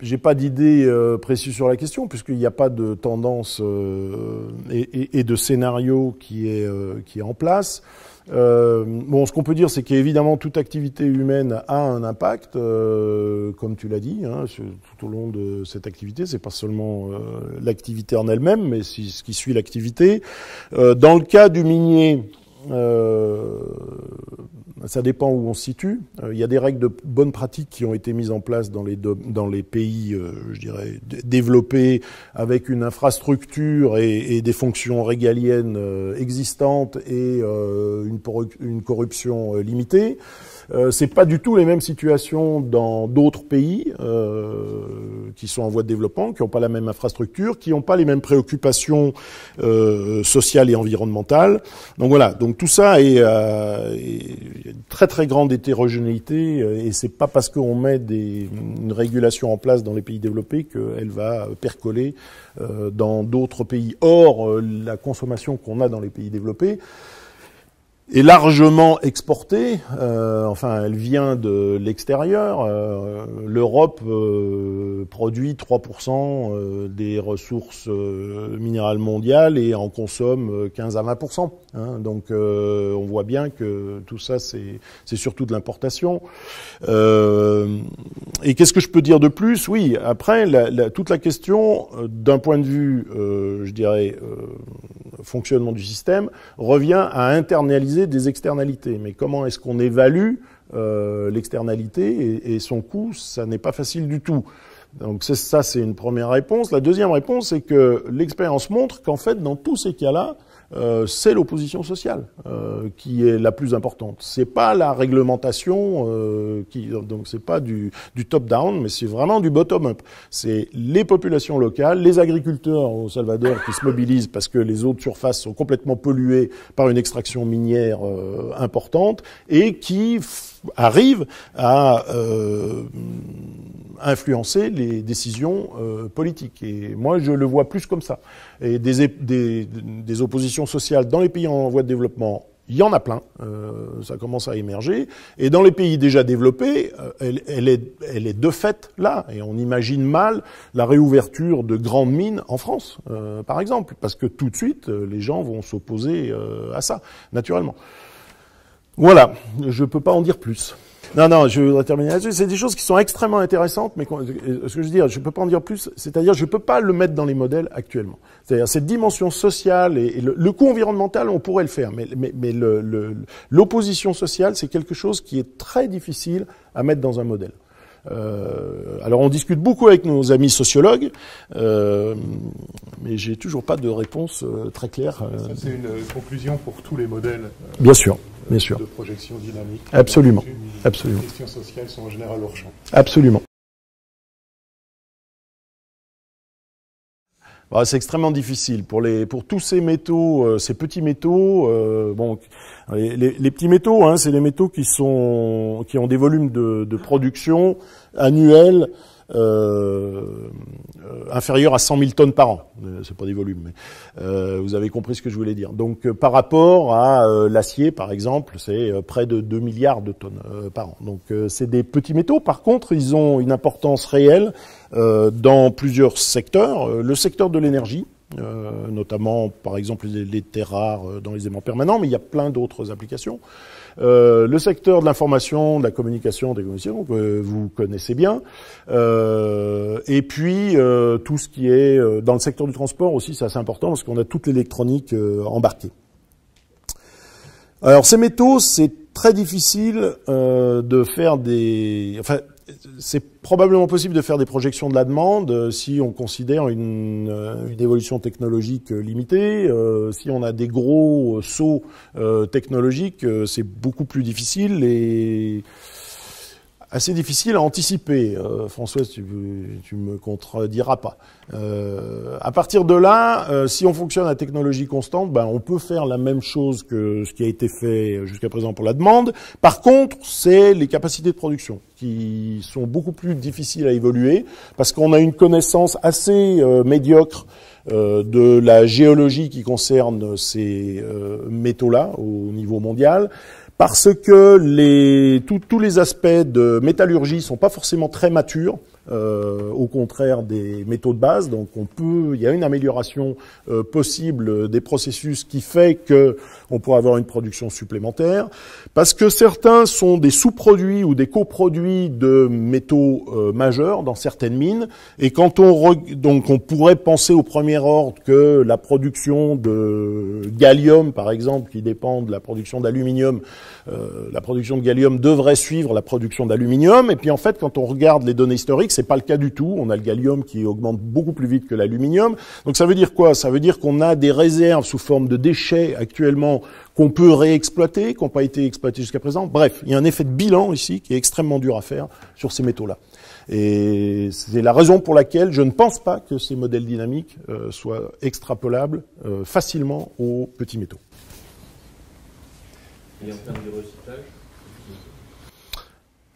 J'ai pas d'idée euh, précise sur la question, puisqu'il n'y a pas de tendance euh, et, de scénario qui est, euh, qui est en place. bon, ce qu'on peut dire, c'est qu'évidemment, toute activité humaine a un impact, comme tu l'as dit, hein, tout au long de cette activité. C'est pas seulement l'activité en elle-même, mais ce qui suit l'activité. dans le cas du minier, ça dépend où on se situe. Euh, il y a des règles de bonne pratique qui ont été mises en place dans les, pays, euh, je dirais, développés, avec une infrastructure et, des fonctions régaliennes euh, existantes et une corruption limitée. Ce euh, c'est pas du tout les mêmes situations dans d'autres pays euh, qui sont en voie de développement, qui n'ont pas la même infrastructure, qui n'ont pas les mêmes préoccupations euh, sociales et environnementales. Donc voilà. Donc tout ça est, une très très grande hétérogénéité et c'est pas parce qu'on met des, une régulation en place dans les pays développés qu'elle va percoler dans d'autres pays. Or, la consommation qu'on a dans les pays développés est largement exportée. Euh, enfin, elle vient de l'extérieur. Euh, L'Europe euh, produit 3% des ressources minérales mondiales et en consomme 15 à 20%. Hein. Donc, on voit bien que tout ça, c'est surtout de l'importation. et qu'est-ce que je peux dire de plus Oui, après, la, la, toute la question d'un point de vue, je dirais, fonctionnement du système revient à internaliser des externalités. Mais comment est-ce qu'on évalue euh, l'externalité et, et, son coût Ça n'est pas facile du tout. Donc ça, c'est une première réponse. La deuxième réponse, c'est que l'expérience montre qu'en fait, dans tous ces cas-là, euh, c'est l'opposition sociale euh, qui est la plus importante. C'est pas la réglementation, euh, qui, donc c'est pas du, du top-down, mais c'est vraiment du bottom-up. C'est les populations locales, les agriculteurs au Salvador qui se mobilisent parce que les eaux de surface sont complètement polluées par une extraction minière euh, importante et qui arrivent à influencer les décisions euh, politiques. Et moi, je le vois plus comme ça. Et des, oppositions sociales dans les pays en voie de développement il y en a plein, euh, ça commence à émerger. Et dans les pays déjà développés, euh, elle, elle, est, de fait là. Et on imagine mal la réouverture de grandes mines en France, par exemple, parce que tout de suite, les gens vont s'opposer à ça, naturellement. Voilà, je ne peux pas en dire plus. Non, non, je voudrais terminer là-dessus. C'est des choses qui sont extrêmement intéressantes, mais euh, ce que je veux dire, je ne peux pas en dire plus. C'est-à-dire, je ne peux pas le mettre dans les modèles actuellement. C'est-à-dire, cette dimension sociale et, le, coût environnemental, on pourrait le faire, mais, l'opposition sociale, c'est quelque chose qui est très difficile à mettre dans un modèle. Euh, alors on discute beaucoup avec nos amis sociologues, euh, mais j'ai toujours pas de réponse euh, très claire. Euh. C'est une conclusion pour tous les modèles. bien sûr, bien sûr. De projection dynamique. Absolument, absolument. Les questions sociales sont en général hors champ. Absolument. Bah, c'est extrêmement difficile pour les pour tous ces métaux, euh, ces petits métaux. Euh, bon, les, petits métaux, hein, c'est les métaux qui sont qui ont des volumes de, de production annuels euh, inférieur à 100 000 tonnes par an. Euh, c'est pas des volumes, mais euh, vous avez compris ce que je voulais dire. Donc euh, par rapport à l'acier, par exemple, c'est près de 2 milliards de tonnes par an. Donc c'est des petits métaux. Par contre, ils ont une importance réelle dans plusieurs secteurs. Le secteur de l'énergie, notamment par exemple les terres rares dans les aimants permanents, mais il y a plein d'autres applications. Euh, le secteur de l'information, de la communication, des communications que euh, vous connaissez bien. Euh, et puis tout ce qui est dans le secteur du transport aussi, c'est assez important parce qu'on a toute l'électronique embarquée. Alors ces métaux, c'est très difficile de faire des c'est probablement possible de faire des projections de la demande euh, si on considère une, euh, évolution technologique euh, limitée. si on a des gros sauts technologiques, c'est beaucoup plus difficile et assez difficile à anticiper. Euh, Françoise, tu, tu me contrediras pas. Euh, à partir de là, euh, si on fonctionne à technologie constante, ben, on peut faire la même chose que ce qui a été fait jusqu'à présent pour la demande. Par contre, c'est les capacités de production qui sont beaucoup plus difficiles à évoluer parce qu'on a une connaissance assez euh, médiocre de la géologie qui concerne ces métaux-là au niveau mondial parce que tous les aspects de métallurgie ne sont pas forcément très matures. Euh, au contraire des métaux de base. Donc on peut, il y a une amélioration euh, possible des processus qui fait que on pourrait avoir une production supplémentaire, parce que certains sont des sous-produits ou des coproduits de métaux euh, majeurs dans certaines mines. Et quand on donc on pourrait penser au premier ordre que la production de gallium, par exemple, qui dépend de la production d'aluminium, la production de gallium devrait suivre la production d'aluminium. Et puis en fait, quand on regarde les données historiques c'est pas le cas du tout. On a le gallium qui augmente beaucoup plus vite que l'aluminium. Donc ça veut dire quoi Ça veut dire qu'on a des réserves sous forme de déchets actuellement qu'on peut réexploiter, qui n'ont pas été exploités jusqu'à présent. Bref, il y a un effet de bilan ici qui est extrêmement dur à faire sur ces métaux-là. Et c'est la raison pour laquelle je ne pense pas que ces modèles dynamiques euh, soient extrapolables euh, facilement aux petits métaux. Et en termes de recyclage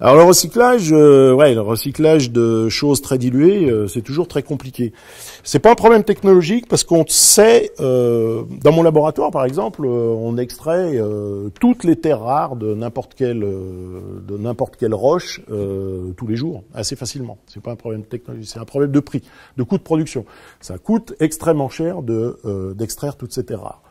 alors le recyclage, euh, ouais, le recyclage de choses très diluées, euh, c'est toujours très compliqué. C'est pas un problème technologique parce qu'on sait, euh, dans mon laboratoire par exemple, on extrait toutes les terres rares de n'importe quelle de n'importe quelle roche tous les jours, assez facilement. C'est pas un problème technologique, c'est un problème de prix, de coût de production. Ça coûte extrêmement cher de d'extraire toutes ces terres rares.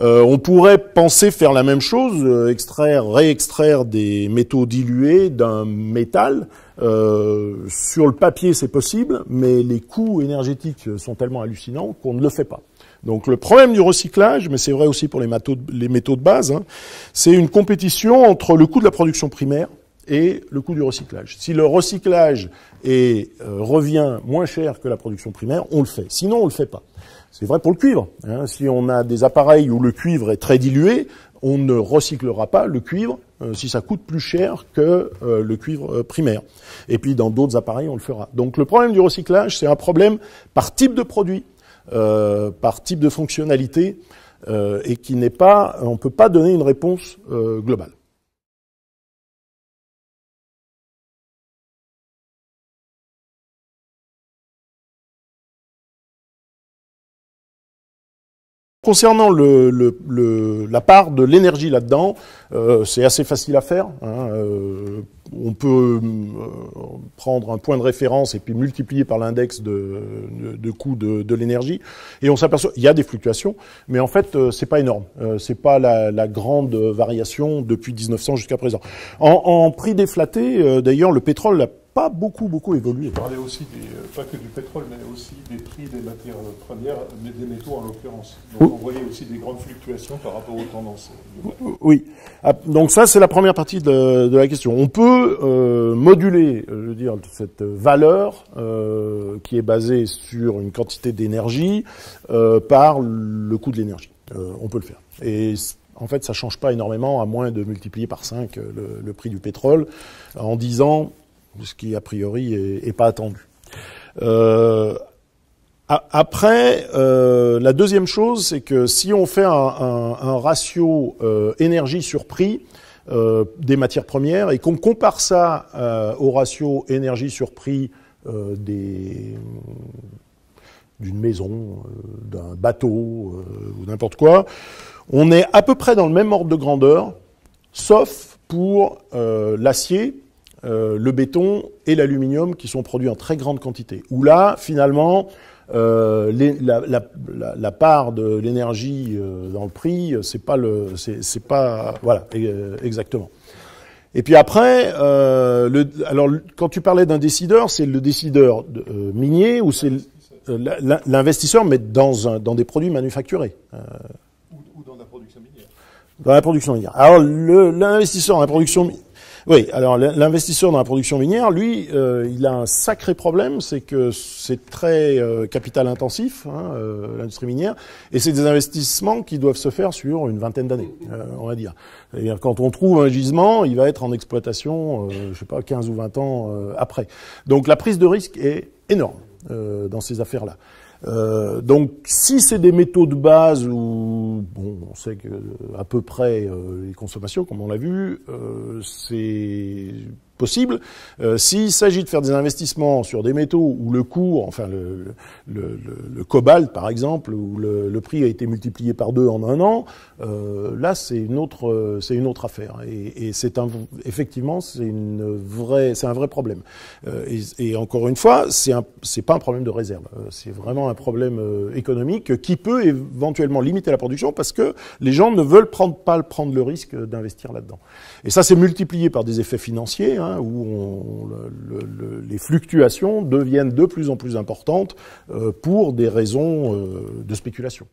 Euh, on pourrait penser faire la même chose, euh, extraire, réextraire des métaux dilués d'un métal. Euh, sur le papier, c'est possible, mais les coûts énergétiques sont tellement hallucinants qu'on ne le fait pas. Donc le problème du recyclage, mais c'est vrai aussi pour les, métaux de, base, hein, c'est une compétition entre le coût de la production primaire et le coût du recyclage. Si le recyclage revient moins cher que la production primaire, on le fait. Sinon, on ne le fait pas. C'est vrai pour le cuivre. Hein. Si on a des appareils où le cuivre est très dilué, on ne recyclera pas le cuivre euh, si ça coûte plus cher que euh, le cuivre euh, primaire. Et puis dans d'autres appareils, on le fera. Donc le problème du recyclage, c'est un problème par type de produit, par type de fonctionnalité, et qui n'est pas, on ne peut pas donner une réponse globale. Concernant la part de l'énergie là-dedans, euh, c'est assez facile à faire. Hein, euh, on peut euh, prendre un point de référence et puis multiplier par l'index de, coût de, l'énergie. Et on s'aperçoit, il y a des fluctuations, mais en fait, c'est pas énorme. c'est pas la, grande variation depuis 1900 jusqu'à présent. En, en prix déflaté, d'ailleurs, le pétrole beaucoup, beaucoup évolué. Vous parlez aussi, euh, pas que du pétrole, mais aussi des prix des matières premières, mais des métaux en l'occurrence. Donc, oh. on aussi des grandes fluctuations par rapport aux tendances. Oui. Ah, donc, ça, c'est la première partie de, la question. On peut euh, moduler, euh, je veux dire, cette valeur qui est basée sur une quantité d'énergie par le coût de l'énergie. on peut le faire. Et en fait, ça change pas énormément, à moins de multiplier par 5 le, prix du pétrole. En disant ce qui a priori est, pas attendu. Euh, après, euh, la deuxième chose, c'est que si on fait un, ratio euh, énergie sur prix des matières premières et qu'on compare ça au ratio énergie sur prix d'une maison, d'un bateau ou n'importe quoi, on est à peu près dans le même ordre de grandeur, sauf pour l'acier euh, le béton et l'aluminium qui sont produits en très grande quantité. Où là, finalement, euh, la, part de l'énergie euh, dans le prix, c'est pas le, c'est pas, voilà, exactement. Et puis après, le, alors quand tu parlais d'un décideur, c'est le décideur minier ou c'est l'investisseur, mais dans un, dans des produits manufacturés. ou dans la production minière. Dans la production minière. Alors l'investisseur dans la production minière. Oui, alors l'investisseur dans la production minière, lui, euh, il a un sacré problème, c'est que c'est très euh, capital intensif, hein, euh, l'industrie minière, et c'est des investissements qui doivent se faire sur une vingtaine d'années, on va dire. cest quand on trouve un gisement, il va être en exploitation, je sais pas, 15 ou 20 ans après. Donc la prise de risque est énorme dans ces affaires-là. Euh, donc, si c'est des métaux de base où bon, on sait que à peu près euh, les consommations, comme on l'a vu, euh, c'est possible. S'il s'agit de faire des investissements sur des métaux où le cours, enfin le, cobalt par exemple, où le, prix a été multiplié par deux en un an, là c'est une autre, c'est une autre affaire. Et, c'est un, effectivement c'est une vraie, c'est un vrai problème. Et, encore une fois, c'est c'est pas un problème de réserve. C'est vraiment un problème euh, économique qui peut éventuellement limiter la production parce que les gens ne veulent pas prendre le risque d'investir là-dedans. Et ça, c'est multiplié par des effets financiers hein, où les fluctuations deviennent de plus en plus importantes euh, pour des raisons euh, de spéculation.